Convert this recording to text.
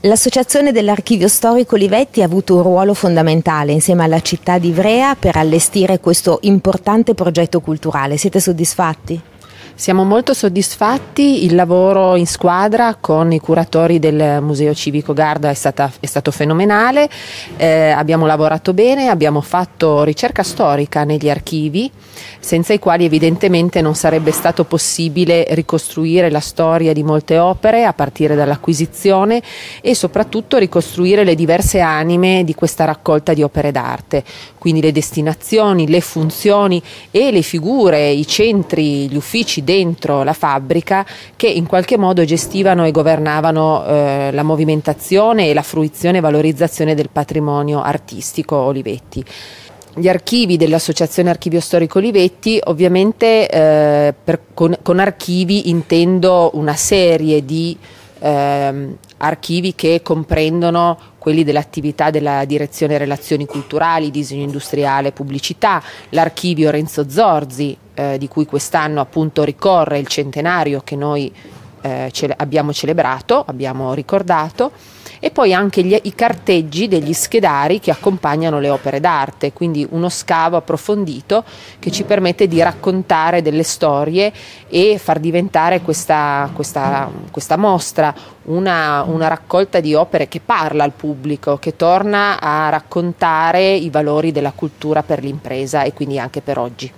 L'associazione dell'archivio storico Livetti ha avuto un ruolo fondamentale insieme alla città di Ivrea per allestire questo importante progetto culturale. Siete soddisfatti? Siamo molto soddisfatti, il lavoro in squadra con i curatori del Museo Civico Garda è, stata, è stato fenomenale, eh, abbiamo lavorato bene, abbiamo fatto ricerca storica negli archivi, senza i quali evidentemente non sarebbe stato possibile ricostruire la storia di molte opere a partire dall'acquisizione e soprattutto ricostruire le diverse anime di questa raccolta di opere d'arte, quindi le destinazioni, le funzioni e le figure, i centri, gli uffici dentro la fabbrica che in qualche modo gestivano e governavano eh, la movimentazione e la fruizione e valorizzazione del patrimonio artistico Olivetti. Gli archivi dell'Associazione Archivio Storico Olivetti, ovviamente eh, per, con, con archivi intendo una serie di eh, archivi che comprendono quelli dell'attività della direzione relazioni culturali, disegno industriale, pubblicità, l'archivio Renzo Zorzi, eh, di cui quest'anno appunto ricorre il centenario che noi eh, ce abbiamo celebrato, abbiamo ricordato e poi anche gli, i carteggi degli schedari che accompagnano le opere d'arte, quindi uno scavo approfondito che ci permette di raccontare delle storie e far diventare questa, questa, questa mostra una, una raccolta di opere che parla al pubblico, che torna a raccontare i valori della cultura per l'impresa e quindi anche per oggi.